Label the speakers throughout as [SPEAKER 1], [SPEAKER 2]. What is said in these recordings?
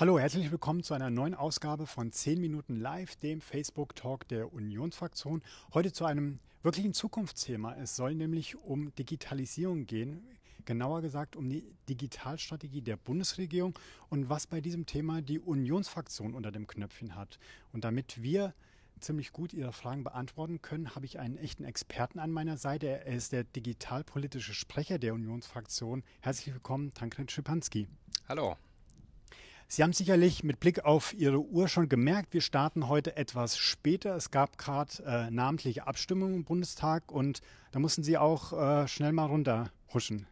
[SPEAKER 1] Hallo, herzlich willkommen zu einer neuen Ausgabe von 10 Minuten Live, dem Facebook-Talk der Unionsfraktion. Heute zu einem wirklichen Zukunftsthema. Es soll nämlich um Digitalisierung gehen, genauer gesagt um die Digitalstrategie der Bundesregierung und was bei diesem Thema die Unionsfraktion unter dem Knöpfchen hat. Und damit wir ziemlich gut Ihre Fragen beantworten können, habe ich einen echten Experten an meiner Seite. Er ist der digitalpolitische Sprecher der Unionsfraktion. Herzlich willkommen, Tankred Schipanski. Hallo. Sie haben sicherlich mit Blick auf Ihre Uhr schon gemerkt, wir starten heute etwas später. Es gab gerade äh, namentliche Abstimmungen im Bundestag und da mussten Sie auch äh, schnell mal runterhuschen.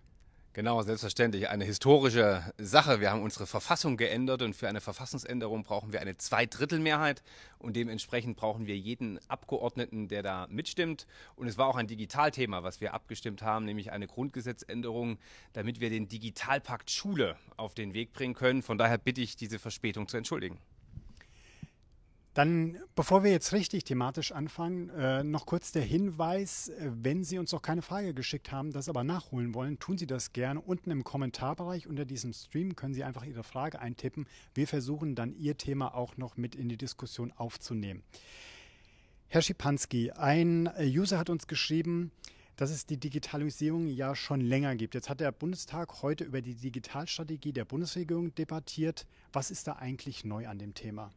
[SPEAKER 2] Genau, selbstverständlich. Eine historische Sache. Wir haben unsere Verfassung geändert und für eine Verfassungsänderung brauchen wir eine Zweidrittelmehrheit und dementsprechend brauchen wir jeden Abgeordneten, der da mitstimmt. Und es war auch ein Digitalthema, was wir abgestimmt haben, nämlich eine Grundgesetzänderung, damit wir den Digitalpakt Schule auf den Weg bringen können. Von daher bitte ich, diese Verspätung zu entschuldigen.
[SPEAKER 1] Dann, bevor wir jetzt richtig thematisch anfangen, äh, noch kurz der Hinweis, äh, wenn Sie uns noch keine Frage geschickt haben, das aber nachholen wollen, tun Sie das gerne. Unten im Kommentarbereich unter diesem Stream können Sie einfach Ihre Frage eintippen. Wir versuchen dann Ihr Thema auch noch mit in die Diskussion aufzunehmen. Herr Schipanski, ein äh, User hat uns geschrieben, dass es die Digitalisierung ja schon länger gibt. Jetzt hat der Bundestag heute über die Digitalstrategie der Bundesregierung debattiert. Was ist da eigentlich neu an dem Thema?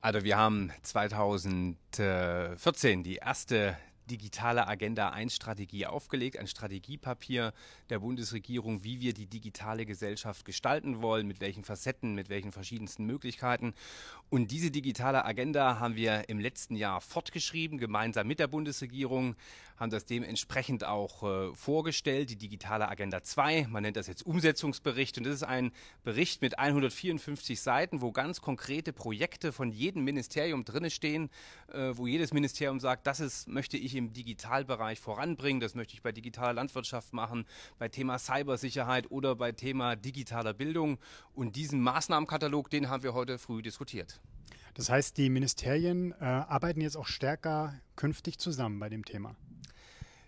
[SPEAKER 2] Also wir haben 2014 die erste digitale Agenda 1 Strategie aufgelegt, ein Strategiepapier der Bundesregierung, wie wir die digitale Gesellschaft gestalten wollen, mit welchen Facetten, mit welchen verschiedensten Möglichkeiten. Und diese digitale Agenda haben wir im letzten Jahr fortgeschrieben, gemeinsam mit der Bundesregierung, haben das dementsprechend auch äh, vorgestellt, die digitale Agenda 2. Man nennt das jetzt Umsetzungsbericht. Und das ist ein Bericht mit 154 Seiten, wo ganz konkrete Projekte von jedem Ministerium drinne stehen, äh, wo jedes Ministerium sagt, das ist, möchte ich im Digitalbereich voranbringen, das möchte ich bei digitaler Landwirtschaft machen, bei Thema Cybersicherheit oder bei Thema digitaler Bildung. Und diesen Maßnahmenkatalog, den haben wir heute früh diskutiert.
[SPEAKER 1] Das heißt, die Ministerien äh, arbeiten jetzt auch stärker künftig zusammen bei dem Thema.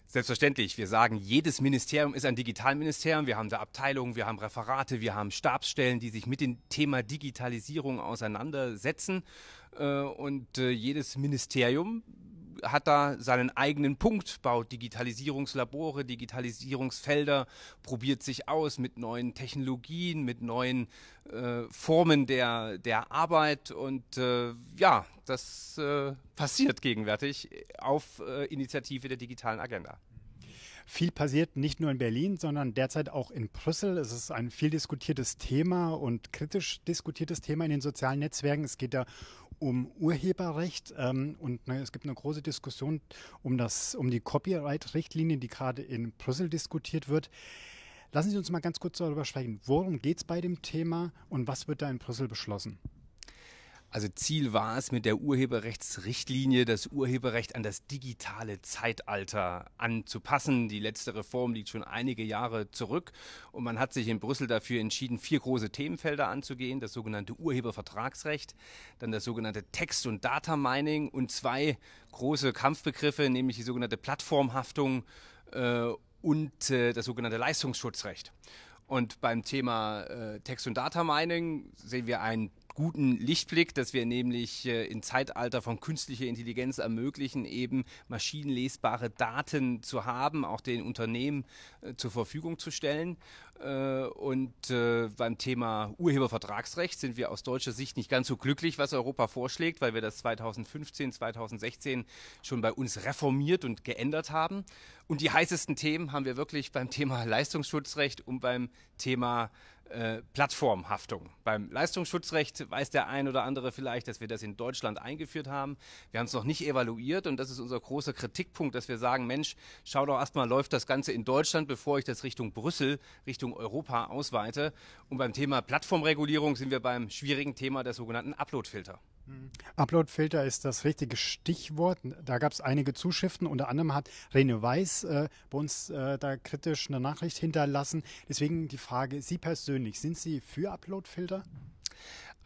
[SPEAKER 2] Selbstverständlich. Wir sagen, jedes Ministerium ist ein Digitalministerium. Wir haben da Abteilungen, wir haben Referate, wir haben Stabsstellen, die sich mit dem Thema Digitalisierung auseinandersetzen. Äh, und äh, jedes Ministerium hat da seinen eigenen Punkt, baut Digitalisierungslabore, Digitalisierungsfelder, probiert sich aus mit neuen Technologien, mit neuen äh, Formen der, der Arbeit. Und äh, ja, das äh, passiert gegenwärtig auf äh, Initiative der digitalen Agenda.
[SPEAKER 1] Viel passiert nicht nur in Berlin, sondern derzeit auch in Brüssel. Es ist ein viel diskutiertes Thema und kritisch diskutiertes Thema in den sozialen Netzwerken. Es geht da um Urheberrecht ähm, und ne, es gibt eine große Diskussion um, das, um die Copyright-Richtlinie, die gerade in Brüssel diskutiert wird. Lassen Sie uns mal ganz kurz darüber sprechen. Worum geht es bei dem Thema und was wird da in Brüssel beschlossen?
[SPEAKER 2] Also Ziel war es mit der Urheberrechtsrichtlinie, das Urheberrecht an das digitale Zeitalter anzupassen. Die letzte Reform liegt schon einige Jahre zurück und man hat sich in Brüssel dafür entschieden, vier große Themenfelder anzugehen. Das sogenannte Urhebervertragsrecht, dann das sogenannte Text- und Data Mining und zwei große Kampfbegriffe, nämlich die sogenannte Plattformhaftung äh, und äh, das sogenannte Leistungsschutzrecht. Und beim Thema äh, Text- und Data Mining sehen wir ein guten Lichtblick, dass wir nämlich äh, im Zeitalter von künstlicher Intelligenz ermöglichen, eben maschinenlesbare Daten zu haben, auch den Unternehmen äh, zur Verfügung zu stellen. Äh, und äh, beim Thema Urhebervertragsrecht sind wir aus deutscher Sicht nicht ganz so glücklich, was Europa vorschlägt, weil wir das 2015, 2016 schon bei uns reformiert und geändert haben. Und die heißesten Themen haben wir wirklich beim Thema Leistungsschutzrecht und beim Thema äh, Plattformhaftung. Beim Leistungsschutzrecht weiß der ein oder andere vielleicht, dass wir das in Deutschland eingeführt haben. Wir haben es noch nicht evaluiert und das ist unser großer Kritikpunkt, dass wir sagen, Mensch, schau doch erstmal, läuft das Ganze in Deutschland, bevor ich das Richtung Brüssel, Richtung Europa ausweite. Und beim Thema Plattformregulierung sind wir beim schwierigen Thema der sogenannten Uploadfilter.
[SPEAKER 1] Uploadfilter ist das richtige Stichwort. Da gab es einige Zuschriften. Unter anderem hat Rene Weiß äh, bei uns äh, da kritisch eine Nachricht hinterlassen. Deswegen die Frage, Sie persönlich, sind Sie für Uploadfilter? filter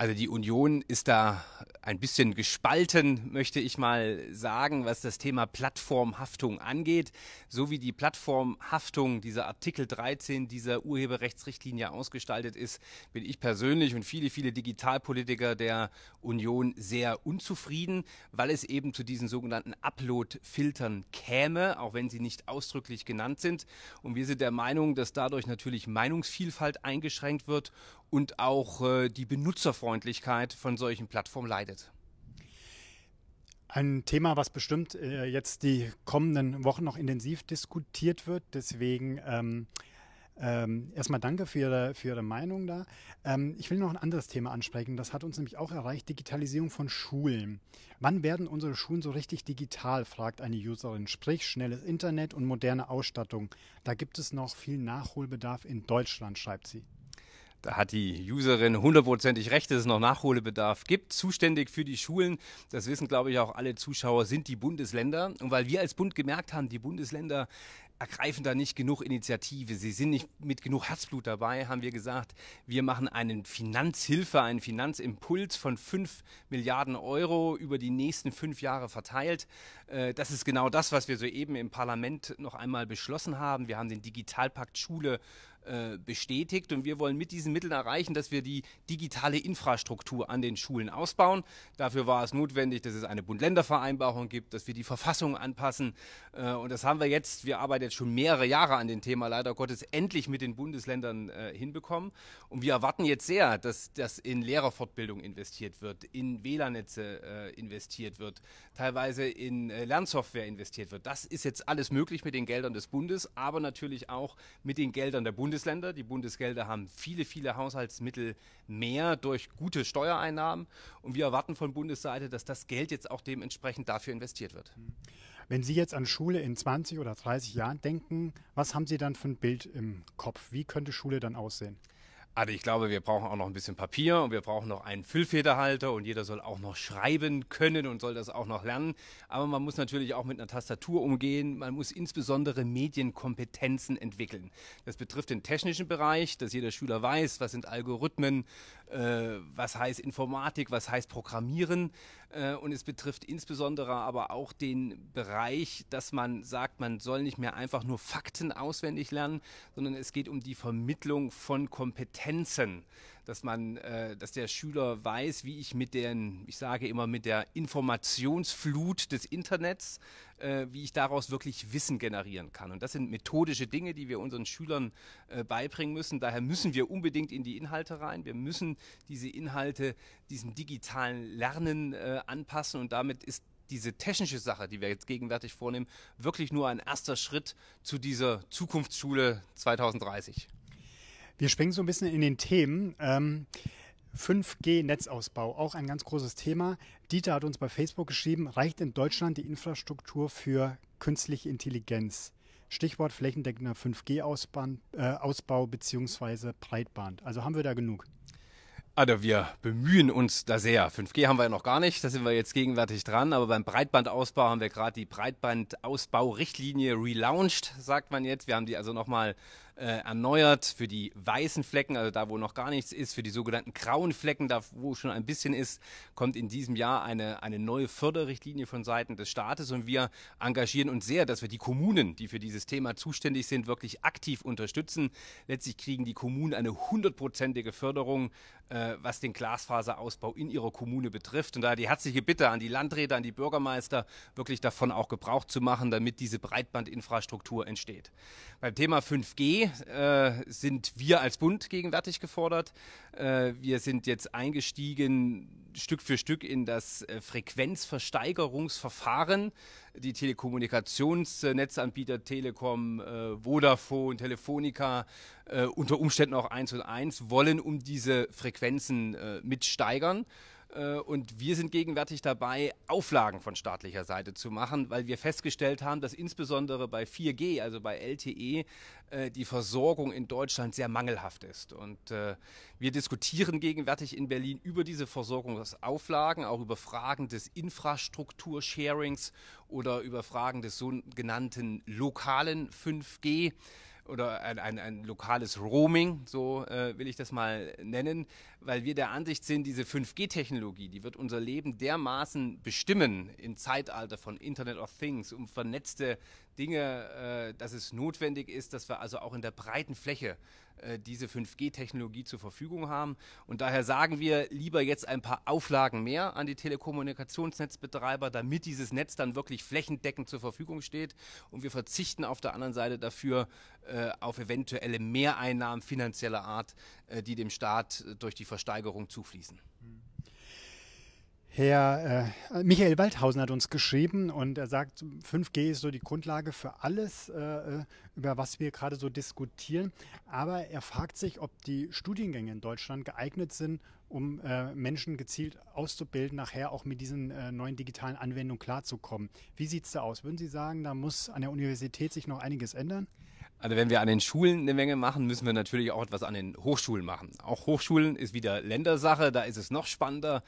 [SPEAKER 2] also die Union ist da ein bisschen gespalten, möchte ich mal sagen, was das Thema Plattformhaftung angeht. So wie die Plattformhaftung dieser Artikel 13 dieser Urheberrechtsrichtlinie ausgestaltet ist, bin ich persönlich und viele, viele Digitalpolitiker der Union sehr unzufrieden, weil es eben zu diesen sogenannten Upload-Filtern käme, auch wenn sie nicht ausdrücklich genannt sind. Und wir sind der Meinung, dass dadurch natürlich Meinungsvielfalt eingeschränkt wird und auch äh, die Benutzerfreundlichkeit von solchen Plattformen leidet.
[SPEAKER 1] Ein Thema, was bestimmt äh, jetzt die kommenden Wochen noch intensiv diskutiert wird. Deswegen ähm, ähm, erstmal danke für Ihre, für Ihre Meinung da. Ähm, ich will noch ein anderes Thema ansprechen. Das hat uns nämlich auch erreicht, Digitalisierung von Schulen. Wann werden unsere Schulen so richtig digital, fragt eine Userin. Sprich, schnelles Internet und moderne Ausstattung. Da gibt es noch viel Nachholbedarf in Deutschland, schreibt sie.
[SPEAKER 2] Da hat die Userin hundertprozentig recht, dass es noch Nachholbedarf gibt. Zuständig für die Schulen, das wissen glaube ich auch alle Zuschauer, sind die Bundesländer. Und weil wir als Bund gemerkt haben, die Bundesländer ergreifen da nicht genug Initiative, sie sind nicht mit genug Herzblut dabei, haben wir gesagt, wir machen einen Finanzhilfe, einen Finanzimpuls von 5 Milliarden Euro über die nächsten fünf Jahre verteilt. Äh, das ist genau das, was wir soeben im Parlament noch einmal beschlossen haben. Wir haben den Digitalpakt Schule äh, äh, bestätigt. Und wir wollen mit diesen Mitteln erreichen, dass wir die digitale Infrastruktur an den Schulen ausbauen. Dafür war es notwendig, dass es eine Bund-Länder-Vereinbarung gibt, dass wir die Verfassung anpassen. Äh, und das haben wir jetzt, wir arbeiten jetzt schon mehrere Jahre an dem Thema, leider Gottes, endlich mit den Bundesländern äh, hinbekommen. Und wir erwarten jetzt sehr, dass das in Lehrerfortbildung investiert wird, in WLAN-Netze investiert wird, teilweise in Lernsoftware investiert wird. Das ist jetzt alles möglich mit den Geldern des Bundes, aber natürlich auch mit den Geldern der Bundesländer. Bundesländer. Die Bundesgelder haben viele, viele Haushaltsmittel mehr durch gute Steuereinnahmen. Und wir erwarten von Bundesseite, dass das Geld jetzt auch dementsprechend dafür investiert wird.
[SPEAKER 1] Wenn Sie jetzt an Schule in 20 oder 30 Jahren denken, was haben Sie dann für ein Bild im Kopf? Wie könnte Schule dann aussehen?
[SPEAKER 2] Also ich glaube, wir brauchen auch noch ein bisschen Papier und wir brauchen noch einen Füllfederhalter und jeder soll auch noch schreiben können und soll das auch noch lernen. Aber man muss natürlich auch mit einer Tastatur umgehen. Man muss insbesondere Medienkompetenzen entwickeln. Das betrifft den technischen Bereich, dass jeder Schüler weiß, was sind Algorithmen, äh, was heißt Informatik, was heißt Programmieren. Äh, und es betrifft insbesondere aber auch den Bereich, dass man sagt, man soll nicht mehr einfach nur Fakten auswendig lernen, sondern es geht um die Vermittlung von Kompetenzen. Kompetenzen, dass man, äh, dass der Schüler weiß, wie ich mit den, ich sage immer mit der Informationsflut des Internets, äh, wie ich daraus wirklich Wissen generieren kann. Und das sind methodische Dinge, die wir unseren Schülern äh, beibringen müssen. Daher müssen wir unbedingt in die Inhalte rein. Wir müssen diese Inhalte diesem digitalen Lernen äh, anpassen und damit ist diese technische Sache, die wir jetzt gegenwärtig vornehmen, wirklich nur ein erster Schritt zu dieser Zukunftsschule 2030.
[SPEAKER 1] Wir springen so ein bisschen in den Themen. Ähm, 5G-Netzausbau, auch ein ganz großes Thema. Dieter hat uns bei Facebook geschrieben, reicht in Deutschland die Infrastruktur für künstliche Intelligenz? Stichwort flächendeckender 5G-Ausbau äh, bzw. Breitband. Also haben wir da genug?
[SPEAKER 2] Also wir bemühen uns da sehr. 5G haben wir ja noch gar nicht, da sind wir jetzt gegenwärtig dran, aber beim Breitbandausbau haben wir gerade die Breitbandausbau-Richtlinie relaunched, sagt man jetzt. Wir haben die also nochmal äh, erneuert für die weißen Flecken, also da, wo noch gar nichts ist, für die sogenannten grauen Flecken, da wo schon ein bisschen ist, kommt in diesem Jahr eine, eine neue Förderrichtlinie von Seiten des Staates und wir engagieren uns sehr, dass wir die Kommunen, die für dieses Thema zuständig sind, wirklich aktiv unterstützen. Letztlich kriegen die Kommunen eine hundertprozentige Förderung, äh, was den Glasfaserausbau in ihrer Kommune betrifft. Und da die herzliche Bitte an die Landräte, an die Bürgermeister, wirklich davon auch Gebrauch zu machen, damit diese Breitbandinfrastruktur entsteht. Beim Thema 5G äh, sind wir als Bund gegenwärtig gefordert. Äh, wir sind jetzt eingestiegen Stück für Stück in das äh, Frequenzversteigerungsverfahren. Die Telekommunikationsnetzanbieter Telekom, äh, Vodafone, Telefonica, äh, unter Umständen auch 1 und 1 wollen um diese Frequenzen mitsteigern. Äh, und wir sind gegenwärtig dabei, Auflagen von staatlicher Seite zu machen, weil wir festgestellt haben, dass insbesondere bei 4G, also bei LTE, äh, die Versorgung in Deutschland sehr mangelhaft ist. Und äh, wir diskutieren gegenwärtig in Berlin über diese Versorgungsauflagen, auch über Fragen des Infrastruktursharings oder über Fragen des sogenannten lokalen 5G oder ein, ein, ein lokales Roaming, so äh, will ich das mal nennen, weil wir der Ansicht sind, diese 5G-Technologie, die wird unser Leben dermaßen bestimmen im Zeitalter von Internet of Things, um vernetzte Dinge, äh, dass es notwendig ist, dass wir also auch in der breiten Fläche äh, diese 5G-Technologie zur Verfügung haben. Und daher sagen wir lieber jetzt ein paar Auflagen mehr an die Telekommunikationsnetzbetreiber, damit dieses Netz dann wirklich flächendeckend zur Verfügung steht. Und wir verzichten auf der anderen Seite dafür äh, auf eventuelle Mehreinnahmen finanzieller Art, äh, die dem Staat äh, durch die Versteigerung zufließen.
[SPEAKER 1] Herr äh, Michael Waldhausen hat uns geschrieben und er sagt, 5G ist so die Grundlage für alles, äh, äh, über was wir gerade so diskutieren. Aber er fragt sich, ob die Studiengänge in Deutschland geeignet sind, um äh, Menschen gezielt auszubilden, nachher auch mit diesen äh, neuen digitalen Anwendungen klarzukommen. Wie sieht es da aus? Würden Sie sagen, da muss an der Universität sich noch einiges ändern? Also wenn wir
[SPEAKER 2] an den Schulen eine Menge machen, müssen wir natürlich auch etwas an den Hochschulen machen. Auch Hochschulen ist wieder Ländersache, da ist es noch spannender.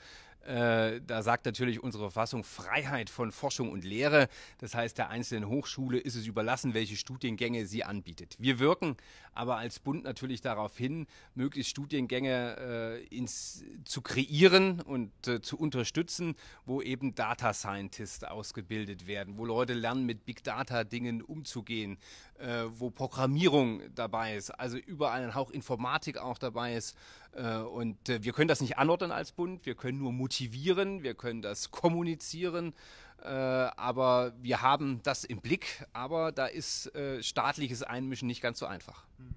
[SPEAKER 2] Äh, da sagt natürlich unsere Verfassung Freiheit von Forschung und Lehre. Das heißt, der einzelnen Hochschule ist es überlassen, welche Studiengänge sie anbietet. Wir wirken aber als Bund natürlich darauf hin, möglichst Studiengänge äh, ins, zu kreieren und äh, zu unterstützen, wo eben Data Scientists ausgebildet werden, wo Leute lernen, mit Big Data Dingen umzugehen, äh, wo Programmierung dabei ist, also überall ein Hauch Informatik auch dabei ist. Äh, und wir können das nicht anordnen als Bund, wir können nur motivieren kultivieren, wir können das kommunizieren, äh, aber wir haben das im Blick, aber da ist äh, staatliches Einmischen nicht ganz so einfach. Mhm.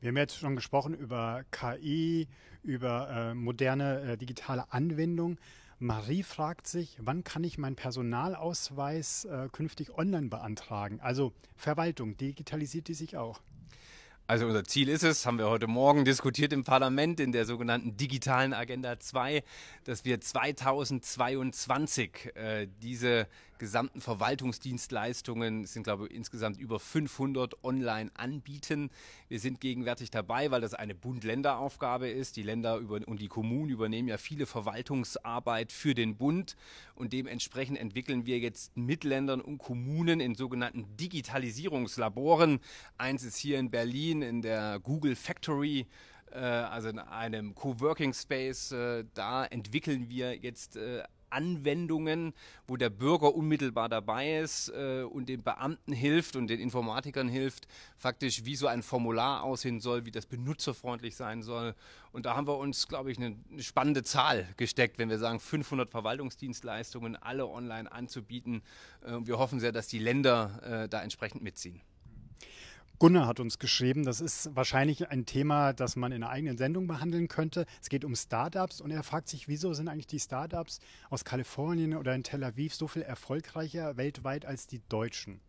[SPEAKER 1] Wir haben jetzt schon gesprochen über KI, über äh, moderne äh, digitale Anwendung. Marie fragt sich, wann kann ich meinen Personalausweis äh, künftig online beantragen? Also Verwaltung, digitalisiert die sich auch?
[SPEAKER 2] Also unser Ziel ist es, haben wir heute Morgen diskutiert im Parlament in der sogenannten digitalen Agenda 2, dass wir 2022 äh, diese gesamten Verwaltungsdienstleistungen. Es sind, glaube ich, insgesamt über 500 Online-Anbieten. Wir sind gegenwärtig dabei, weil das eine Bund-Länder-Aufgabe ist. Die Länder und die Kommunen übernehmen ja viele Verwaltungsarbeit für den Bund und dementsprechend entwickeln wir jetzt mit Ländern und Kommunen in sogenannten Digitalisierungslaboren. Eins ist hier in Berlin in der Google Factory äh, also in einem Coworking Space. Äh, da entwickeln wir jetzt äh, Anwendungen, wo der Bürger unmittelbar dabei ist äh, und den Beamten hilft und den Informatikern hilft, faktisch wie so ein Formular aussehen soll, wie das benutzerfreundlich sein soll. Und da haben wir uns, glaube ich, eine, eine spannende Zahl gesteckt, wenn wir sagen, 500 Verwaltungsdienstleistungen alle online anzubieten. Äh, wir hoffen sehr, dass die Länder äh, da entsprechend mitziehen.
[SPEAKER 1] Gunnar hat uns geschrieben, das ist wahrscheinlich ein Thema, das man in einer eigenen Sendung behandeln könnte. Es geht um Startups und er fragt sich, wieso sind eigentlich die Startups aus Kalifornien oder in Tel Aviv so viel erfolgreicher weltweit als die Deutschen?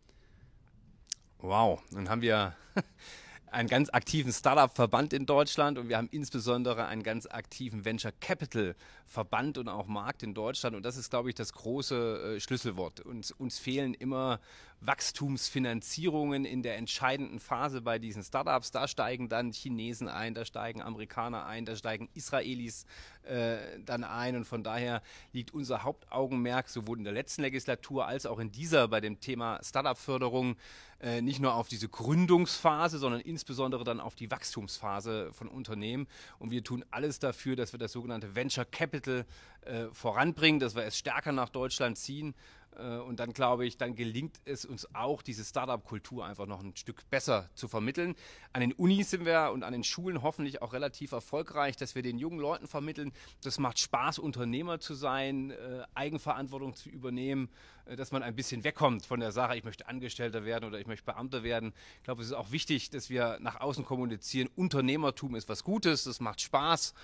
[SPEAKER 2] Wow, nun haben wir einen ganz aktiven Startup-Verband in Deutschland und wir haben insbesondere einen ganz aktiven Venture Capital-Verband und auch Markt in Deutschland. Und das ist, glaube ich, das große äh, Schlüsselwort. Uns, uns fehlen immer Wachstumsfinanzierungen in der entscheidenden Phase bei diesen Startups. Da steigen dann Chinesen ein, da steigen Amerikaner ein, da steigen Israelis äh, dann ein. Und von daher liegt unser Hauptaugenmerk sowohl in der letzten Legislatur als auch in dieser bei dem Thema Startup-Förderung äh, nicht nur auf diese Gründungsphase, sondern insbesondere dann auf die Wachstumsphase von Unternehmen. Und wir tun alles dafür, dass wir das sogenannte Venture Capital äh, voranbringen, dass wir es stärker nach Deutschland ziehen äh, und dann glaube ich, dann gelingt es uns auch, diese Startup-Kultur einfach noch ein Stück besser zu vermitteln. An den Unis sind wir und an den Schulen hoffentlich auch relativ erfolgreich, dass wir den jungen Leuten vermitteln, das macht Spaß, Unternehmer zu sein, äh, Eigenverantwortung zu übernehmen, äh, dass man ein bisschen wegkommt von der Sache, ich möchte Angestellter werden oder ich möchte Beamter werden. Ich glaube, es ist auch wichtig, dass wir nach außen kommunizieren, Unternehmertum ist was Gutes, das macht Spaß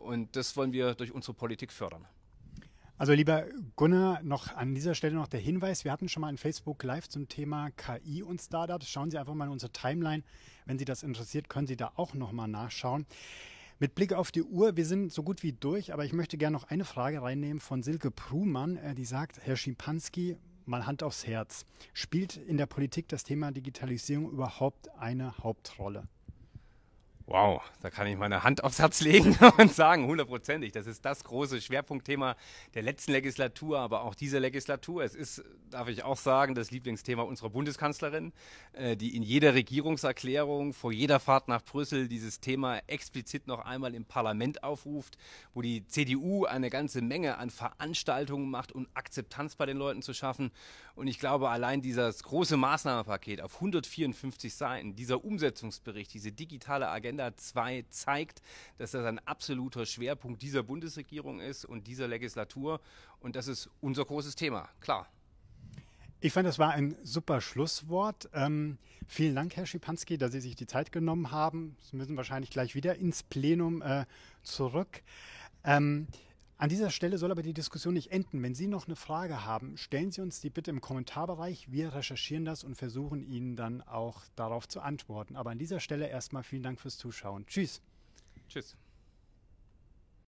[SPEAKER 2] und das wollen wir durch unsere Politik fördern.
[SPEAKER 1] Also lieber Gunnar, noch an dieser Stelle noch der Hinweis, wir hatten schon mal ein Facebook Live zum Thema KI und Startups. Schauen Sie einfach mal in unsere Timeline. Wenn Sie das interessiert, können Sie da auch nochmal nachschauen. Mit Blick auf die Uhr, wir sind so gut wie durch, aber ich möchte gerne noch eine Frage reinnehmen von Silke Prumann, äh, die sagt, Herr Schimpanski, mal Hand aufs Herz. Spielt in der Politik das Thema Digitalisierung überhaupt eine Hauptrolle?
[SPEAKER 2] Wow, da kann ich meine Hand aufs Herz legen und sagen, hundertprozentig, das ist das große Schwerpunktthema der letzten Legislatur, aber auch dieser Legislatur. Es ist, darf ich auch sagen, das Lieblingsthema unserer Bundeskanzlerin, äh, die in jeder Regierungserklärung, vor jeder Fahrt nach Brüssel dieses Thema explizit noch einmal im Parlament aufruft, wo die CDU eine ganze Menge an Veranstaltungen macht, um Akzeptanz bei den Leuten zu schaffen. Und ich glaube, allein dieses große Maßnahmenpaket auf 154 Seiten, dieser Umsetzungsbericht, diese digitale Agenda, Agenda 2 zeigt, dass das ein absoluter Schwerpunkt dieser Bundesregierung ist und dieser Legislatur. Und das ist unser großes Thema,
[SPEAKER 1] klar. Ich fand, das war ein super Schlusswort. Ähm, vielen Dank, Herr Schipanski, dass Sie sich die Zeit genommen haben. Sie müssen wahrscheinlich gleich wieder ins Plenum äh, zurück. Ähm, an dieser Stelle soll aber die Diskussion nicht enden. Wenn Sie noch eine Frage haben, stellen Sie uns die bitte im Kommentarbereich. Wir recherchieren das und versuchen Ihnen dann auch darauf zu antworten. Aber an dieser Stelle erstmal vielen Dank fürs Zuschauen. Tschüss. Tschüss.